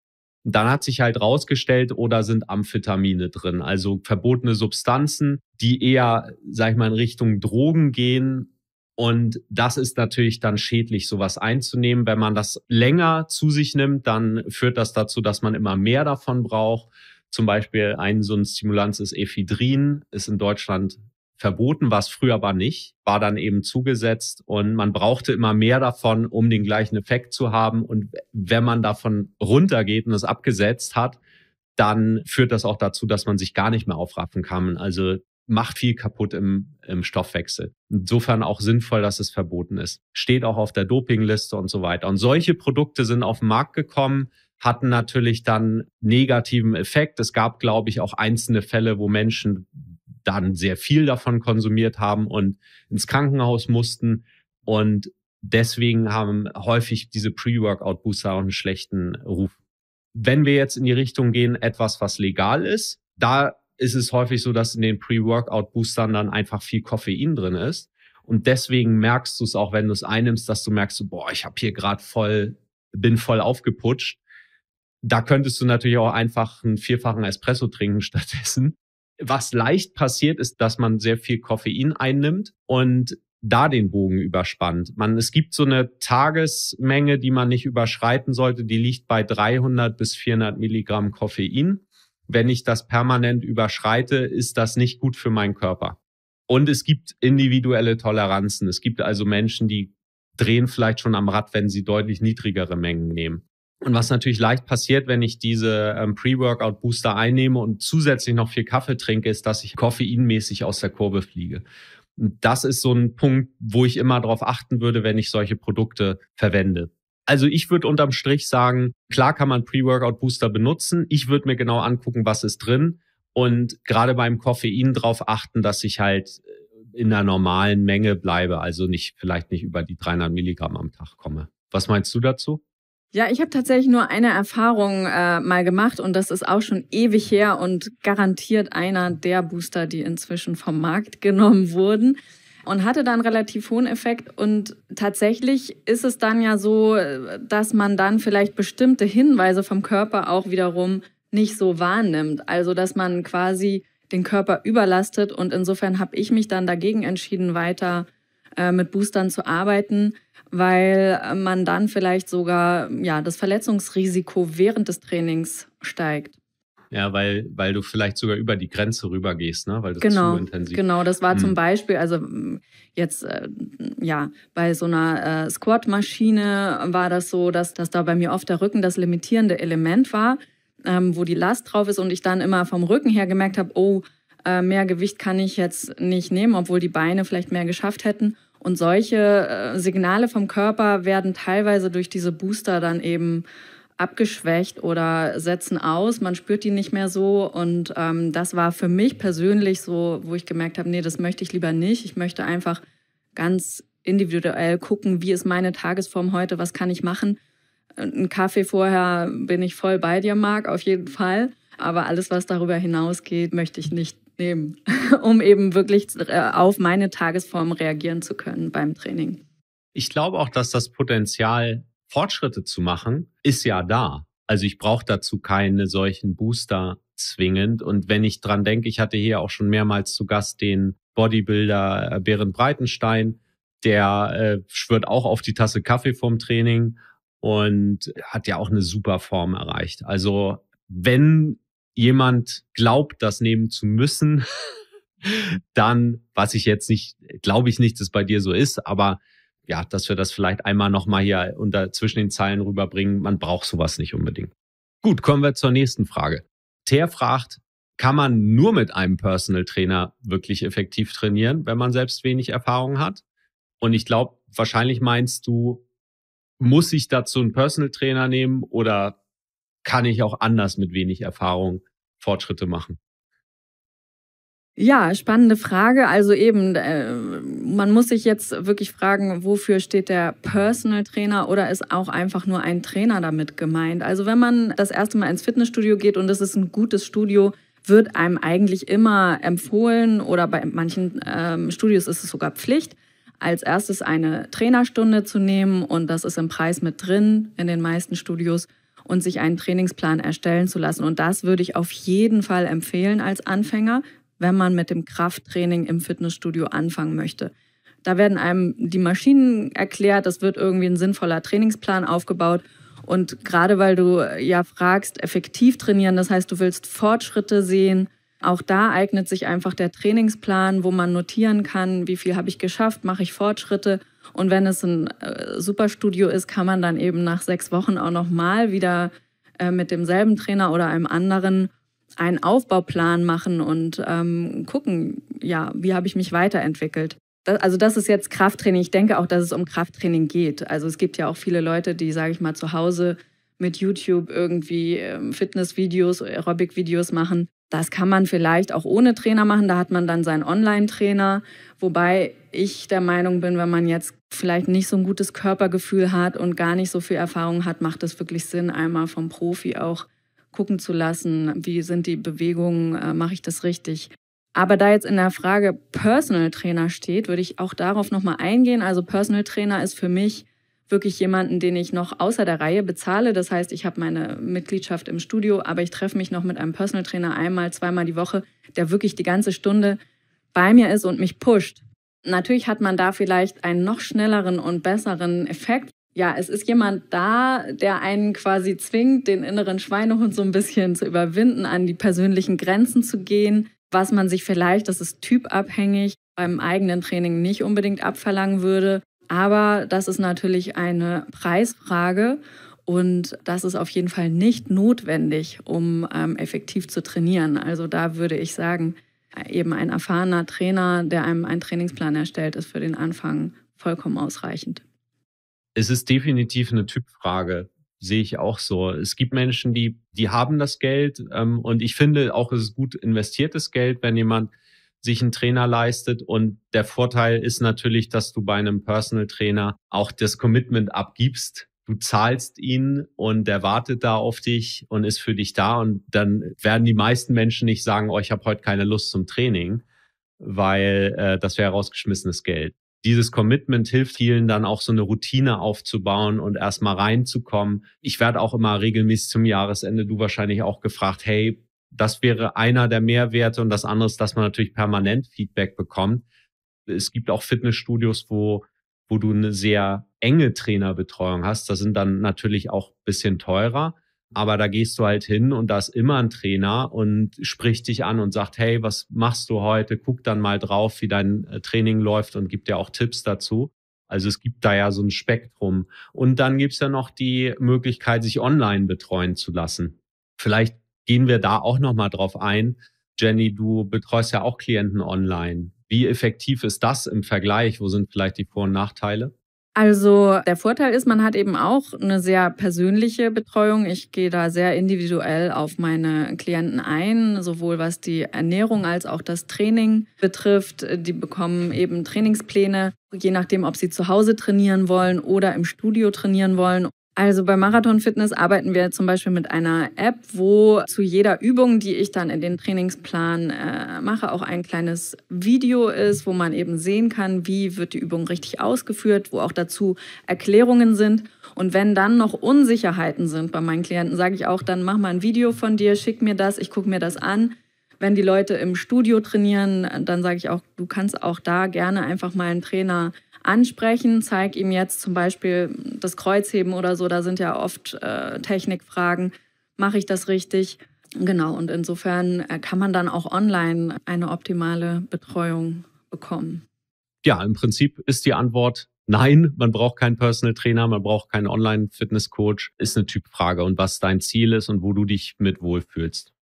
Dann hat sich halt rausgestellt, oder sind Amphetamine drin, also verbotene Substanzen, die eher, sag ich mal, in Richtung Drogen gehen. Und das ist natürlich dann schädlich, sowas einzunehmen. Wenn man das länger zu sich nimmt, dann führt das dazu, dass man immer mehr davon braucht. Zum Beispiel ein so ein Stimulanz ist Ephedrin, ist in Deutschland verboten, was früher war nicht, war dann eben zugesetzt und man brauchte immer mehr davon, um den gleichen Effekt zu haben. Und wenn man davon runtergeht und es abgesetzt hat, dann führt das auch dazu, dass man sich gar nicht mehr aufraffen kann. Also macht viel kaputt im, im Stoffwechsel. Insofern auch sinnvoll, dass es verboten ist. Steht auch auf der Dopingliste und so weiter. Und solche Produkte sind auf den Markt gekommen, hatten natürlich dann negativen Effekt. Es gab, glaube ich, auch einzelne Fälle, wo Menschen dann sehr viel davon konsumiert haben und ins Krankenhaus mussten. Und deswegen haben häufig diese Pre-Workout-Booster auch einen schlechten Ruf. Wenn wir jetzt in die Richtung gehen, etwas, was legal ist, da ist es häufig so, dass in den Pre-Workout-Boostern dann einfach viel Koffein drin ist. Und deswegen merkst du es auch, wenn du es einnimmst, dass du merkst, boah, ich habe hier gerade voll, bin voll aufgeputscht. Da könntest du natürlich auch einfach einen vierfachen Espresso trinken <laughs> stattdessen. Was leicht passiert, ist, dass man sehr viel Koffein einnimmt und da den Bogen überspannt. Man, es gibt so eine Tagesmenge, die man nicht überschreiten sollte, die liegt bei 300 bis 400 Milligramm Koffein. Wenn ich das permanent überschreite, ist das nicht gut für meinen Körper. Und es gibt individuelle Toleranzen. Es gibt also Menschen, die drehen vielleicht schon am Rad, wenn sie deutlich niedrigere Mengen nehmen. Und was natürlich leicht passiert, wenn ich diese ähm, Pre-Workout-Booster einnehme und zusätzlich noch viel Kaffee trinke, ist, dass ich koffeinmäßig aus der Kurve fliege. Und das ist so ein Punkt, wo ich immer darauf achten würde, wenn ich solche Produkte verwende. Also ich würde unterm Strich sagen, klar kann man Pre-Workout-Booster benutzen. Ich würde mir genau angucken, was ist drin. Und gerade beim Koffein darauf achten, dass ich halt äh, in der normalen Menge bleibe, also nicht vielleicht nicht über die 300 Milligramm am Tag komme. Was meinst du dazu? Ja, ich habe tatsächlich nur eine Erfahrung äh, mal gemacht und das ist auch schon ewig her und garantiert einer der Booster, die inzwischen vom Markt <laughs> genommen wurden und hatte dann relativ hohen Effekt und tatsächlich ist es dann ja so, äh, dass man dann vielleicht bestimmte Hinweise vom Körper auch wiederum nicht so wahrnimmt, also dass man quasi den Körper überlastet und insofern habe ich mich dann dagegen entschieden weiter äh, mit Boostern zu arbeiten weil man dann vielleicht sogar ja, das Verletzungsrisiko während des Trainings steigt. Ja, weil, weil du vielleicht sogar über die Grenze rübergehst, ne? weil das genau, zu intensiv ist. Genau, das war hm. zum Beispiel, also jetzt, äh, ja, bei so einer äh, Squat-Maschine war das so, dass, dass da bei mir oft der Rücken das limitierende Element war, ähm, wo die Last drauf ist und ich dann immer vom Rücken her gemerkt habe, oh, äh, mehr Gewicht kann ich jetzt nicht nehmen, obwohl die Beine vielleicht mehr geschafft hätten. Und solche äh, Signale vom Körper werden teilweise durch diese Booster dann eben abgeschwächt oder setzen aus, man spürt die nicht mehr so. Und ähm, das war für mich persönlich so, wo ich gemerkt habe, nee, das möchte ich lieber nicht. Ich möchte einfach ganz individuell gucken, wie ist meine Tagesform heute, was kann ich machen. Ein Kaffee vorher bin ich voll bei dir, Marc, auf jeden Fall. Aber alles, was darüber hinausgeht, möchte ich nicht nehmen, <laughs> um eben wirklich äh, auf meine Tagesform reagieren zu können beim Training. Ich glaube auch, dass das Potenzial, Fortschritte zu machen, ist ja da. Also ich brauche dazu keine solchen Booster zwingend. Und wenn ich dran denke, ich hatte hier auch schon mehrmals zu Gast den Bodybuilder äh, Berend Breitenstein, der äh, schwört auch auf die Tasse Kaffee vorm Training und hat ja auch eine super Form erreicht. Also wenn jemand glaubt, das nehmen zu müssen, dann, was ich jetzt nicht, glaube ich nicht, dass bei dir so ist, aber ja, dass wir das vielleicht einmal nochmal hier unter zwischen den Zeilen rüberbringen. Man braucht sowas nicht unbedingt. Gut, kommen wir zur nächsten Frage. Ter fragt, kann man nur mit einem Personal Trainer wirklich effektiv trainieren, wenn man selbst wenig Erfahrung hat? Und ich glaube, wahrscheinlich meinst du, muss ich dazu einen Personal Trainer nehmen oder kann ich auch anders mit wenig Erfahrung Fortschritte machen? Ja, spannende Frage. Also eben, äh, man muss sich jetzt wirklich fragen, wofür steht der Personal Trainer oder ist auch einfach nur ein Trainer damit gemeint? Also wenn man das erste Mal ins Fitnessstudio geht und es ist ein gutes Studio, wird einem eigentlich immer empfohlen oder bei manchen ähm, Studios ist es sogar Pflicht, als erstes eine Trainerstunde zu nehmen und das ist im Preis mit drin in den meisten Studios und sich einen Trainingsplan erstellen zu lassen. Und das würde ich auf jeden Fall empfehlen als Anfänger, wenn man mit dem Krafttraining im Fitnessstudio anfangen möchte. Da werden einem die Maschinen erklärt, es wird irgendwie ein sinnvoller Trainingsplan aufgebaut. Und gerade weil du äh, ja fragst, effektiv trainieren, das heißt, du willst Fortschritte sehen, auch da eignet sich einfach der Trainingsplan, wo man notieren kann, wie viel habe ich geschafft, mache ich Fortschritte und wenn es ein äh, Superstudio ist, kann man dann eben nach sechs Wochen auch nochmal wieder äh, mit demselben Trainer oder einem anderen einen Aufbauplan machen und ähm, gucken, ja, wie habe ich mich weiterentwickelt. Das, also das ist jetzt Krafttraining. Ich denke auch, dass es um Krafttraining geht. Also es gibt ja auch viele Leute, die, sage ich mal, zu Hause mit YouTube irgendwie ähm, Fitnessvideos, Aerobic-Videos machen. Das kann man vielleicht auch ohne Trainer machen, da hat man dann seinen Online-Trainer. Wobei ich der Meinung bin, wenn man jetzt vielleicht nicht so ein gutes Körpergefühl hat und gar nicht so viel Erfahrung hat, macht es wirklich Sinn, einmal vom Profi auch gucken zu lassen, wie sind die Bewegungen, äh, mache ich das richtig. Aber da jetzt in der Frage Personal Trainer steht, würde ich auch darauf nochmal eingehen. Also Personal Trainer ist für mich wirklich jemanden, den ich noch außer der Reihe bezahle. Das heißt, ich habe meine Mitgliedschaft im Studio, aber ich treffe mich noch mit einem Personal Trainer einmal, zweimal die Woche, der wirklich die ganze Stunde bei mir ist und mich pusht. Natürlich hat man da vielleicht einen noch schnelleren und besseren Effekt. Ja, es ist jemand da, der einen quasi zwingt, den inneren Schweinehund so ein bisschen zu überwinden, an die persönlichen Grenzen zu gehen, was man sich vielleicht, das ist typabhängig, beim eigenen Training nicht unbedingt abverlangen würde. Aber das ist natürlich eine Preisfrage und das ist auf jeden Fall nicht notwendig, um ähm, effektiv zu trainieren. Also da würde ich sagen, eben ein erfahrener Trainer, der einem einen Trainingsplan erstellt, ist für den Anfang vollkommen ausreichend. Es ist definitiv eine Typfrage, sehe ich auch so. Es gibt Menschen, die, die haben das Geld ähm, und ich finde auch, es ist gut investiertes Geld, wenn jemand sich ein Trainer leistet. Und der Vorteil ist natürlich, dass du bei einem Personal Trainer auch das Commitment abgibst. Du zahlst ihn und der wartet da auf dich und ist für dich da. Und dann werden die meisten Menschen nicht sagen, oh, ich habe heute keine Lust zum Training, weil äh, das wäre rausgeschmissenes Geld. Dieses Commitment hilft vielen dann auch so eine Routine aufzubauen und erstmal reinzukommen. Ich werde auch immer regelmäßig zum Jahresende, du wahrscheinlich auch gefragt, hey, das wäre einer der Mehrwerte und das andere ist, dass man natürlich permanent Feedback bekommt. Es gibt auch Fitnessstudios, wo, wo du eine sehr enge Trainerbetreuung hast. Das sind dann natürlich auch ein bisschen teurer, aber da gehst du halt hin und da ist immer ein Trainer und spricht dich an und sagt, hey, was machst du heute? Guck dann mal drauf, wie dein äh, Training läuft und gibt dir auch Tipps dazu. Also es gibt da ja so ein Spektrum. Und dann gibt's ja noch die Möglichkeit, sich online betreuen zu lassen. Vielleicht gehen wir da auch nochmal drauf ein. Jenny, du betreust ja auch Klienten online. Wie effektiv ist das im Vergleich? Wo sind vielleicht die Vor- und Nachteile? Also der Vorteil ist, man hat eben auch eine sehr persönliche Betreuung. Ich gehe da sehr individuell auf meine Klienten ein, sowohl was die Ernährung als auch das Training betrifft. Die bekommen eben Trainingspläne, je nachdem, ob sie zu Hause trainieren wollen oder im Studio trainieren wollen. Also bei Marathon Fitness arbeiten wir zum Beispiel mit einer App, wo zu jeder Übung, die ich dann in den Trainingsplan äh, mache, auch ein kleines Video ist, wo man eben sehen kann, wie wird die Übung richtig ausgeführt, wo auch dazu Erklärungen sind. Und wenn dann noch Unsicherheiten sind bei meinen Klienten, sage ich auch, dann mach mal ein Video von dir, schick mir das, ich gucke mir das an. Wenn die Leute im Studio trainieren, dann sage ich auch, du kannst auch da gerne einfach mal einen Trainer ansprechen. Zeig ihm jetzt zum Beispiel das Kreuzheben oder so, da sind ja oft äh, Technikfragen. Mache ich das richtig? Genau, und insofern äh, kann man dann auch online eine optimale Betreuung bekommen. Ja, im Prinzip ist die Antwort Nein, man braucht keinen Personal Trainer, man braucht keinen Online-Fitness-Coach. Ist eine Typfrage und was dein Ziel ist und wo du dich mit wohlfühlst.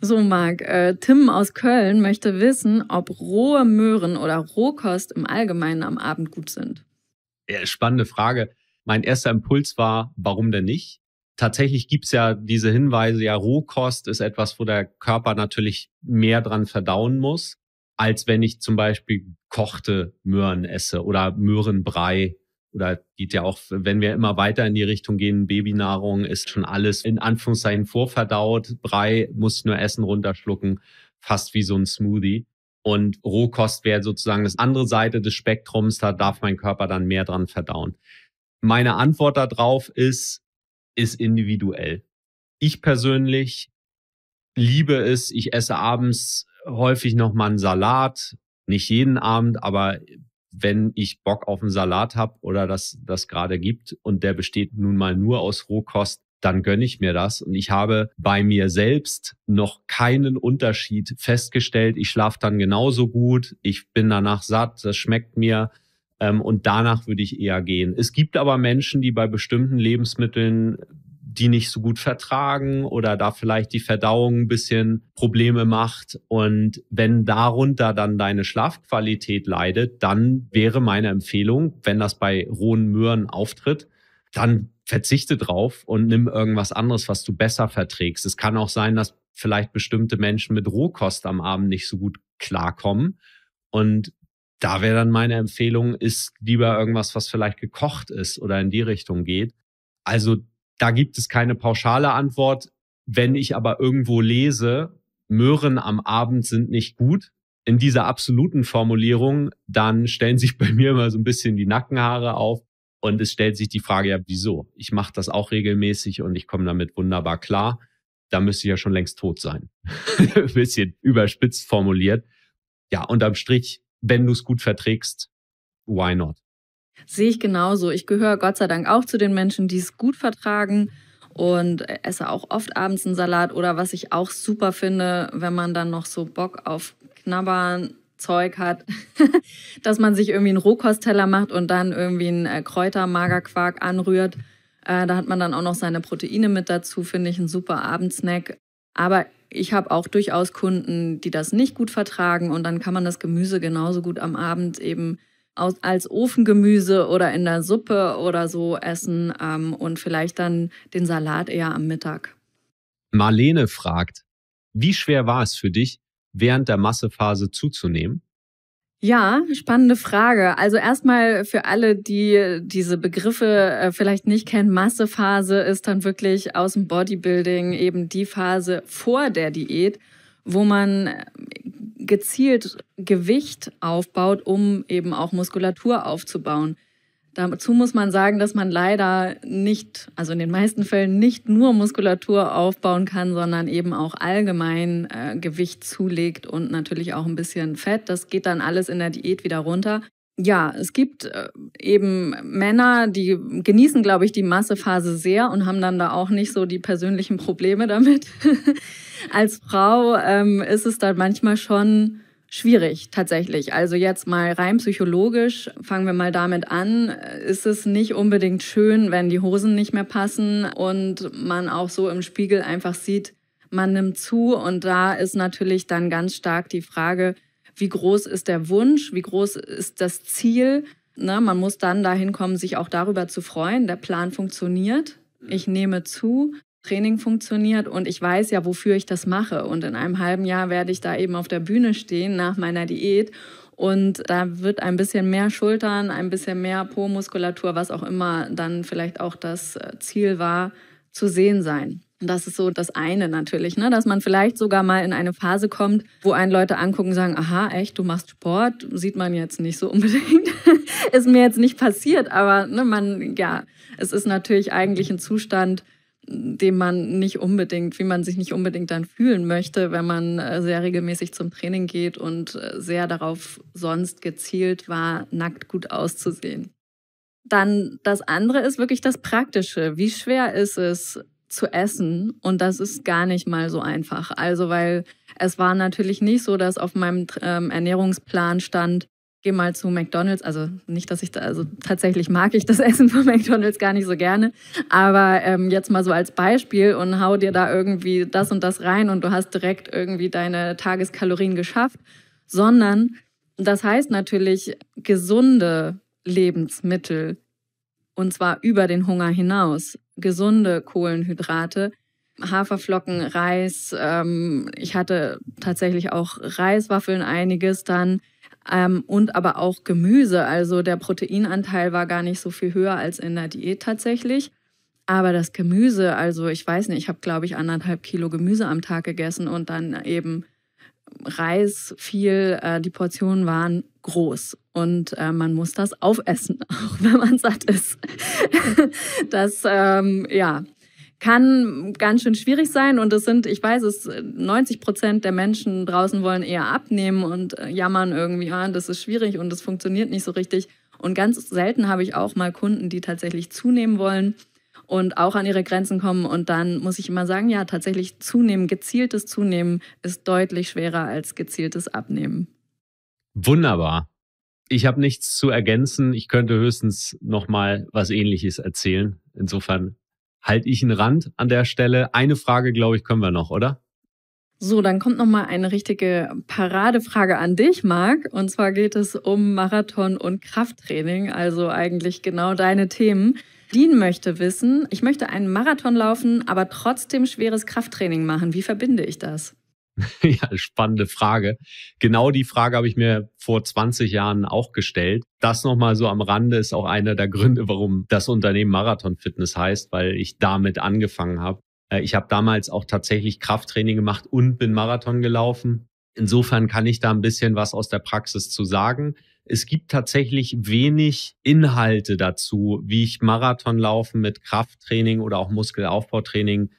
So, Marc, äh, Tim aus Köln möchte wissen, ob rohe Möhren oder Rohkost im Allgemeinen am Abend gut sind. Ja, spannende Frage. Mein erster Impuls war, warum denn nicht? Tatsächlich gibt es ja diese Hinweise, ja, Rohkost ist etwas, wo der Körper natürlich mehr dran verdauen muss, als wenn ich zum Beispiel kochte Möhren esse oder Möhrenbrei oder geht ja auch, wenn wir immer weiter in die Richtung gehen, Babynahrung ist schon alles in Anführungszeichen vorverdaut, Brei muss ich nur essen, runterschlucken, fast wie so ein Smoothie. Und Rohkost wäre sozusagen das andere Seite des Spektrums, da darf mein Körper dann mehr dran verdauen. Meine Antwort darauf ist, ist individuell. Ich persönlich liebe es, ich esse abends häufig nochmal einen Salat, nicht jeden Abend, aber wenn ich Bock auf einen Salat habe oder das, das gerade gibt und der besteht nun mal nur aus Rohkost, dann gönne ich mir das. Und ich habe bei mir selbst noch keinen Unterschied festgestellt. Ich schlafe dann genauso gut, ich bin danach satt, das schmeckt mir. Ähm, und danach würde ich eher gehen. Es gibt aber Menschen, die bei bestimmten Lebensmitteln die nicht so gut vertragen oder da vielleicht die Verdauung ein bisschen Probleme macht. Und wenn darunter dann deine Schlafqualität leidet, dann wäre meine Empfehlung, wenn das bei rohen Möhren auftritt, dann verzichte drauf und nimm irgendwas anderes, was du besser verträgst. Es kann auch sein, dass vielleicht bestimmte Menschen mit Rohkost am Abend nicht so gut klarkommen. Und da wäre dann meine Empfehlung, ist lieber irgendwas, was vielleicht gekocht ist oder in die Richtung geht. Also da gibt es keine pauschale Antwort. Wenn ich aber irgendwo lese, Möhren am Abend sind nicht gut, in dieser absoluten Formulierung, dann stellen sich bei mir immer so ein bisschen die Nackenhaare auf und es stellt sich die Frage, ja, wieso? Ich mache das auch regelmäßig und ich komme damit wunderbar klar. Da müsste ich ja schon längst tot sein. <laughs> ein bisschen überspitzt formuliert. Ja, unterm Strich, wenn du es gut verträgst, why not? Sehe ich genauso. Ich gehöre Gott sei Dank auch zu den Menschen, die es gut vertragen und esse auch oft abends einen Salat oder was ich auch super finde, wenn man dann noch so Bock auf Knabbern Zeug hat, <laughs> dass man sich irgendwie einen Rohkostteller macht und dann irgendwie einen äh, Kräutermagerquark anrührt. Äh, da hat man dann auch noch seine Proteine mit dazu, finde ich ein super Abendsnack. Aber ich habe auch durchaus Kunden, die das nicht gut vertragen und dann kann man das Gemüse genauso gut am Abend eben aus, als Ofengemüse oder in der Suppe oder so essen ähm, und vielleicht dann den Salat eher am Mittag. Marlene fragt, wie schwer war es für dich, während der Massephase zuzunehmen? Ja, spannende Frage. Also erstmal für alle, die diese Begriffe äh, vielleicht nicht kennen, Massephase ist dann wirklich aus dem Bodybuilding eben die Phase vor der Diät, wo man äh, gezielt Gewicht aufbaut, um eben auch Muskulatur aufzubauen. Dazu muss man sagen, dass man leider nicht, also in den meisten Fällen nicht nur Muskulatur aufbauen kann, sondern eben auch allgemein äh, Gewicht zulegt und natürlich auch ein bisschen Fett. Das geht dann alles in der Diät wieder runter. Ja, es gibt äh, eben Männer, die genießen, glaube ich, die Massephase sehr und haben dann da auch nicht so die persönlichen Probleme damit. <laughs> Als Frau ähm, ist es dann manchmal schon schwierig tatsächlich. Also jetzt mal rein psychologisch, fangen wir mal damit an, ist es nicht unbedingt schön, wenn die Hosen nicht mehr passen und man auch so im Spiegel einfach sieht, man nimmt zu und da ist natürlich dann ganz stark die Frage, wie groß ist der Wunsch, wie groß ist das Ziel. Ne, man muss dann dahin kommen, sich auch darüber zu freuen. Der Plan funktioniert, mhm. ich nehme zu, Training funktioniert und ich weiß ja, wofür ich das mache. Und in einem halben Jahr werde ich da eben auf der Bühne stehen nach meiner Diät. Und da wird ein bisschen mehr Schultern, ein bisschen mehr Po-Muskulatur, was auch immer dann vielleicht auch das äh, Ziel war, zu sehen sein. Und Das ist so das eine natürlich, ne? dass man vielleicht sogar mal in eine Phase kommt, wo einen Leute angucken und sagen, aha, echt, du machst Sport, sieht man jetzt nicht so unbedingt. <laughs> ist mir jetzt nicht passiert, aber ne, man, ja, es ist natürlich eigentlich ein Zustand, dem man nicht unbedingt, wie man sich nicht unbedingt dann fühlen möchte, wenn man äh, sehr regelmäßig zum Training geht und äh, sehr darauf sonst gezielt war, nackt gut auszusehen. Dann das andere ist wirklich das Praktische. Wie schwer ist es, zu essen. Und das ist gar nicht mal so einfach. Also, weil es war natürlich nicht so, dass auf meinem ähm, Ernährungsplan stand, geh mal zu McDonalds. Also nicht, dass ich da, also tatsächlich mag ich das <laughs> Essen von McDonalds gar nicht so gerne. Aber ähm, jetzt mal so als Beispiel und hau dir da irgendwie das und das rein und du hast direkt irgendwie deine Tageskalorien geschafft. Sondern das heißt natürlich gesunde Lebensmittel und zwar über den Hunger hinaus gesunde Kohlenhydrate. Haferflocken, Reis. Ähm, ich hatte tatsächlich auch Reiswaffeln einiges dann ähm, und aber auch Gemüse. Also der Proteinanteil war gar nicht so viel höher als in der Diät tatsächlich. Aber das Gemüse, also ich weiß nicht, ich habe glaube ich anderthalb Kilo Gemüse am Tag gegessen und dann eben Reis viel. Äh, die Portionen waren groß und äh, man muss das aufessen, <laughs> auch wenn man satt ist. <laughs> das, ähm, ja, kann ganz schön schwierig sein und es sind, ich weiß es, 90 Prozent der Menschen draußen wollen eher abnehmen und äh, jammern irgendwie, ah, das ist schwierig und das funktioniert nicht so richtig. Und ganz selten habe ich auch mal Kunden, die tatsächlich zunehmen wollen und auch an ihre Grenzen kommen. Und dann muss ich immer sagen, ja, tatsächlich zunehmen, gezieltes Zunehmen ist deutlich schwerer als gezieltes Abnehmen. Wunderbar. Ich habe nichts zu ergänzen. Ich könnte höchstens nochmal was ähnliches erzählen. Insofern halte ich einen Rand an der Stelle. Eine Frage, glaube ich, können wir noch, oder? So, dann kommt noch mal eine richtige Paradefrage an dich, Marc. Und zwar geht es um Marathon und Krafttraining, also eigentlich genau deine Themen. Dean möchte wissen, ich möchte einen Marathon laufen, aber trotzdem schweres Krafttraining machen. Wie verbinde ich das? <laughs> ja, spannende Frage. Genau die Frage habe ich mir vor 20 Jahren auch gestellt. Das nochmal so am Rande ist auch einer der Gründe, warum das Unternehmen Marathon Fitness heißt, weil ich damit angefangen habe. Äh, ich habe damals auch tatsächlich Krafttraining gemacht und bin Marathon gelaufen. Insofern kann ich da ein bisschen was aus der Praxis zu sagen. Es gibt tatsächlich wenig Inhalte dazu, wie ich Marathonlaufen mit Krafttraining oder auch Muskelaufbautraining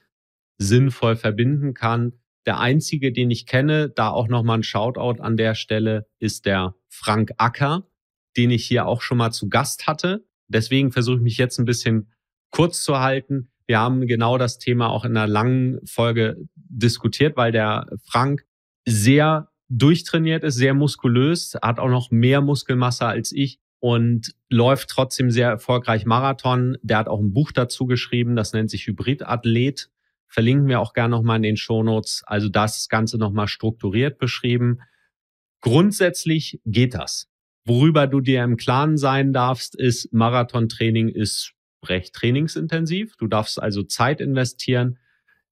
sinnvoll verbinden kann. Der einzige, den ich kenne, da auch nochmal ein Shoutout an der Stelle, ist der Frank Acker, den ich hier auch schon mal zu Gast hatte. Deswegen versuche ich mich jetzt ein bisschen kurz zu halten. Wir haben genau das Thema auch in einer langen Folge diskutiert, weil der Frank sehr durchtrainiert ist, sehr muskulös, hat auch noch mehr Muskelmasse als ich und läuft trotzdem sehr erfolgreich Marathon. Der hat auch ein Buch dazu geschrieben, das nennt sich Hybridathlet. Verlinken wir auch gerne nochmal in den Shownotes. Also das Ganze nochmal strukturiert beschrieben. Grundsätzlich geht das. Worüber du dir im Klaren sein darfst, ist Marathontraining ist recht trainingsintensiv. Du darfst also Zeit investieren.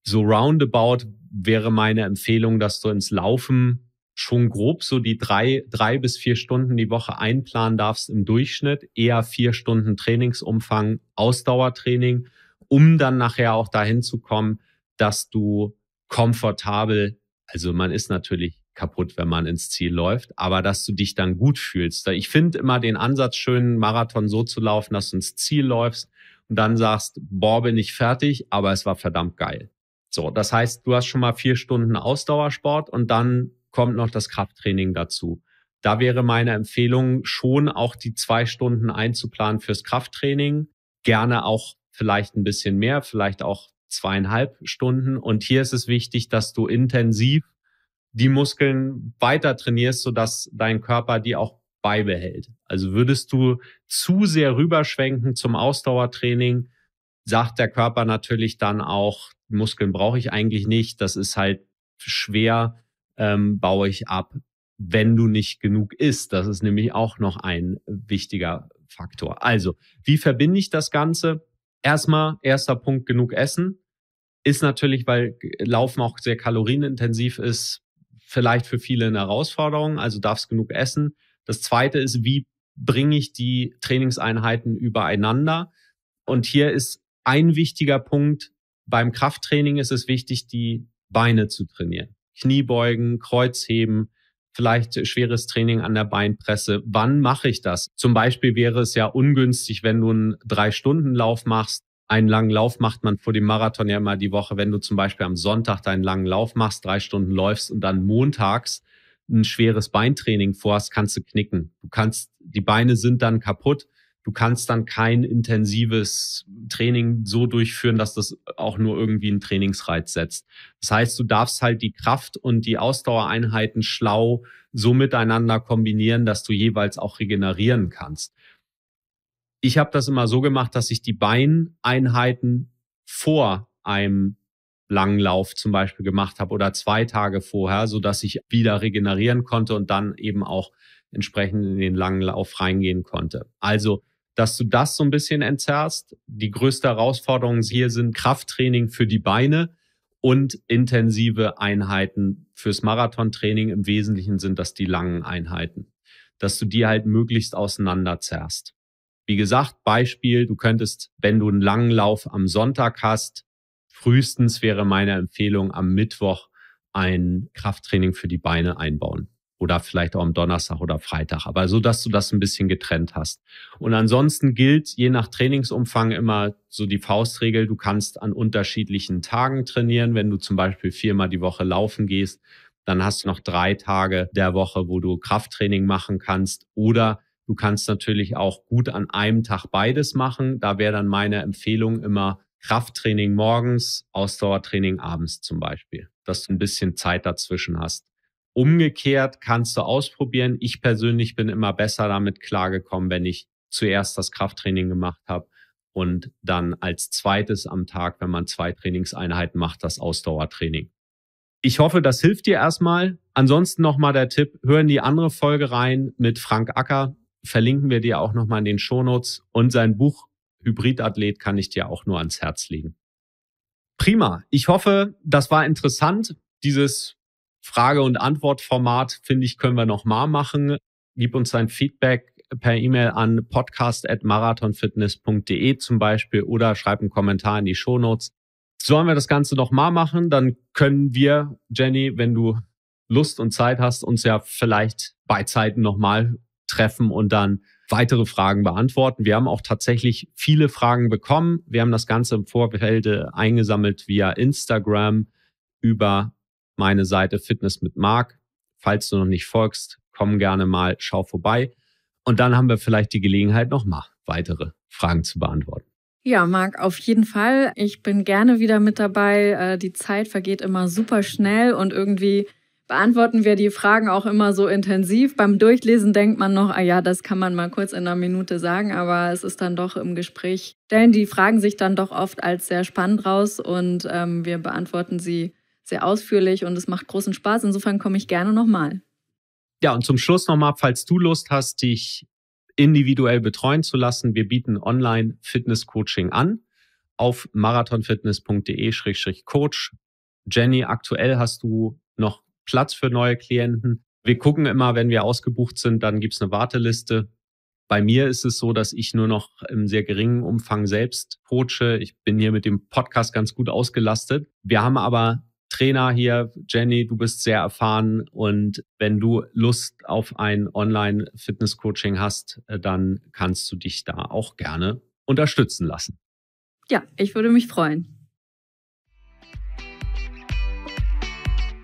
So roundabout wäre meine Empfehlung, dass du ins Laufen schon grob so die drei, drei bis vier Stunden die Woche einplanen darfst im Durchschnitt. Eher vier Stunden Trainingsumfang, Ausdauertraining, um dann nachher auch dahin zu kommen, dass du komfortabel, also man ist natürlich kaputt, wenn man ins Ziel läuft, aber dass du dich dann gut fühlst. Ich finde immer den Ansatz schön, Marathon so zu laufen, dass du ins Ziel läufst und dann sagst, boah, bin ich fertig, aber es war verdammt geil. So, das heißt, du hast schon mal vier Stunden Ausdauersport und dann kommt noch das Krafttraining dazu. Da wäre meine Empfehlung, schon auch die zwei Stunden einzuplanen fürs Krafttraining. Gerne auch vielleicht ein bisschen mehr, vielleicht auch zweieinhalb Stunden. Und hier ist es wichtig, dass du intensiv die Muskeln weiter trainierst, sodass dein Körper die auch beibehält. Also würdest du zu sehr rüberschwenken zum Ausdauertraining, sagt der Körper natürlich dann auch, Muskeln brauche ich eigentlich nicht, das ist halt schwer, ähm, baue ich ab, wenn du nicht genug isst. Das ist nämlich auch noch ein wichtiger Faktor. Also, wie verbinde ich das Ganze? Erstmal, erster Punkt, genug Essen. Ist natürlich, weil Laufen auch sehr kalorienintensiv ist, vielleicht für viele eine Herausforderung, also darfst genug essen. Das zweite ist, wie bringe ich die Trainingseinheiten übereinander? Und hier ist ein wichtiger Punkt, beim Krafttraining ist es wichtig, die Beine zu trainieren. Kniebeugen, Kreuzheben, vielleicht schweres Training an der Beinpresse. Wann mache ich das? Zum Beispiel wäre es ja ungünstig, wenn du einen Drei-Stunden-Lauf machst, einen langen Lauf macht man vor dem Marathon ja immer die Woche, wenn du zum Beispiel am Sonntag deinen langen Lauf machst, drei Stunden läufst und dann montags ein schweres Beintraining vorhast, kannst du knicken. Du kannst, die Beine sind dann kaputt. Du kannst dann kein intensives Training so durchführen, dass das auch nur irgendwie einen Trainingsreiz setzt. Das heißt, du darfst halt die Kraft und die Ausdauereinheiten schlau so miteinander kombinieren, dass du jeweils auch regenerieren kannst. Ich habe das immer so gemacht, dass ich die Beineinheiten vor einem langen Lauf zum Beispiel gemacht habe oder zwei Tage vorher, sodass ich wieder regenerieren konnte und dann eben auch entsprechend in den langen Lauf reingehen konnte. Also, dass du das so ein bisschen entzerrst. Die größte Herausforderung hier sind Krafttraining für die Beine und intensive Einheiten fürs Marathontraining. Im Wesentlichen sind das die langen Einheiten, dass du die halt möglichst auseinanderzerrst. Wie gesagt, Beispiel, du könntest, wenn du einen langen Lauf am Sonntag hast, frühestens wäre meine Empfehlung, am Mittwoch ein Krafttraining für die Beine einbauen. Oder vielleicht auch am Donnerstag oder Freitag, aber so, dass du das ein bisschen getrennt hast. Und ansonsten gilt je nach Trainingsumfang immer so die Faustregel, du kannst an unterschiedlichen Tagen trainieren. Wenn du zum Beispiel viermal die Woche laufen gehst, dann hast du noch drei Tage der Woche, wo du Krafttraining machen kannst. Oder Du kannst natürlich auch gut an einem Tag beides machen. Da wäre dann meine Empfehlung immer Krafttraining morgens, Ausdauertraining abends zum Beispiel, dass du ein bisschen Zeit dazwischen hast. Umgekehrt kannst du ausprobieren. Ich persönlich bin immer besser damit klargekommen, wenn ich zuerst das Krafttraining gemacht habe und dann als zweites am Tag, wenn man zwei Trainingseinheiten macht, das Ausdauertraining. Ich hoffe, das hilft dir erstmal. Ansonsten nochmal der Tipp, hören die andere Folge rein mit Frank Acker verlinken wir dir auch nochmal in den Shownotes und sein Buch Hybridathlet kann ich dir auch nur ans Herz legen. Prima. Ich hoffe, das war interessant. Dieses Frage- und Antwort-Format, finde ich, können wir nochmal machen. Gib uns dein Feedback per E-Mail an podcast.marathonfitness.de zum Beispiel oder schreib einen Kommentar in die Shownotes. Sollen wir das Ganze nochmal machen? Dann können wir, Jenny, wenn du Lust und Zeit hast, uns ja vielleicht bei Zeiten nochmal treffen und dann weitere Fragen beantworten. Wir haben auch tatsächlich viele Fragen bekommen. Wir haben das Ganze im Vorfeld äh, eingesammelt via Instagram über meine Seite Fitness mit Marc. Falls du noch nicht folgst, komm gerne mal, schau vorbei. Und dann haben wir vielleicht die Gelegenheit, nochmal weitere Fragen zu beantworten. Ja, Marc, auf jeden Fall. Ich bin gerne wieder mit dabei. Äh, die Zeit vergeht immer super schnell und irgendwie beantworten wir die Fragen auch immer so intensiv. Beim Durchlesen denkt man noch, ah ja, das kann man mal kurz in einer Minute sagen, aber es ist dann doch im Gespräch, stellen die Fragen sich dann doch oft als sehr spannend raus und ähm, wir beantworten sie sehr ausführlich und es macht großen Spaß. Insofern komme ich gerne nochmal. Ja, und zum Schluss nochmal, falls du Lust hast, dich individuell betreuen zu lassen, wir bieten Online-Fitness-Coaching an auf marathonfitness.de-coach. Jenny, aktuell hast du noch Platz für neue Klienten. Wir gucken immer, wenn wir ausgebucht sind, dann gibt es eine Warteliste. Bei mir ist es so, dass ich nur noch im sehr geringen Umfang selbst coache. Ich bin hier mit dem Podcast ganz gut ausgelastet. Wir haben aber Trainer hier. Jenny, du bist sehr erfahren und wenn du Lust auf ein Online-Fitness-Coaching hast, äh, dann kannst du dich da auch gerne unterstützen lassen. Ja, ich würde mich freuen.